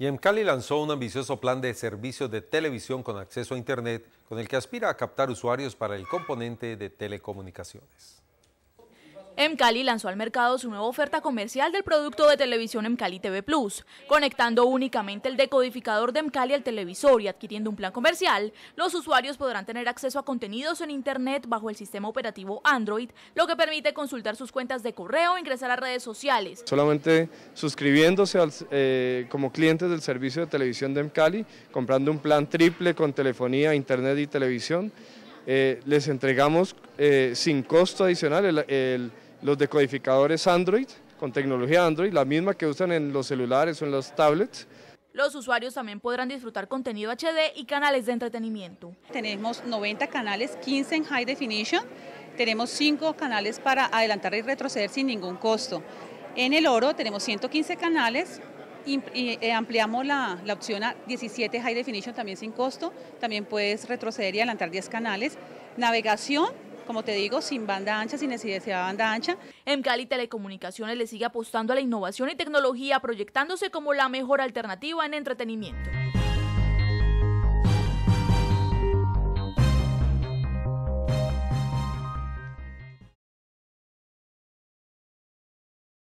Yemcali lanzó un ambicioso plan de servicios de televisión con acceso a Internet con el que aspira a captar usuarios para el componente de telecomunicaciones. Emcali lanzó al mercado su nueva oferta comercial del producto de televisión Emcali TV Plus, conectando únicamente el decodificador de Emcali al televisor y adquiriendo un plan comercial. Los usuarios podrán tener acceso a contenidos en internet bajo el sistema operativo Android, lo que permite consultar sus cuentas de correo e ingresar a redes sociales. Solamente suscribiéndose eh, como clientes del servicio de televisión de Emcali, comprando un plan triple con telefonía, internet y televisión, eh, les entregamos eh, sin costo adicional los decodificadores Android con tecnología Android, la misma que usan en los celulares o en los tablets. Los usuarios también podrán disfrutar contenido HD y canales de entretenimiento. Tenemos 90 canales, 15 en High Definition, tenemos 5 canales para adelantar y retroceder sin ningún costo. En el oro tenemos 115 canales, eh, ampliamos la, opción a 17 High Definition también sin costo, también puedes retroceder y adelantar 10 canales, navegación, como te digo, sin banda ancha, sin necesidad de banda ancha. En Telecomunicaciones le sigue apostando a la innovación y tecnología, proyectándose como la mejor alternativa en entretenimiento.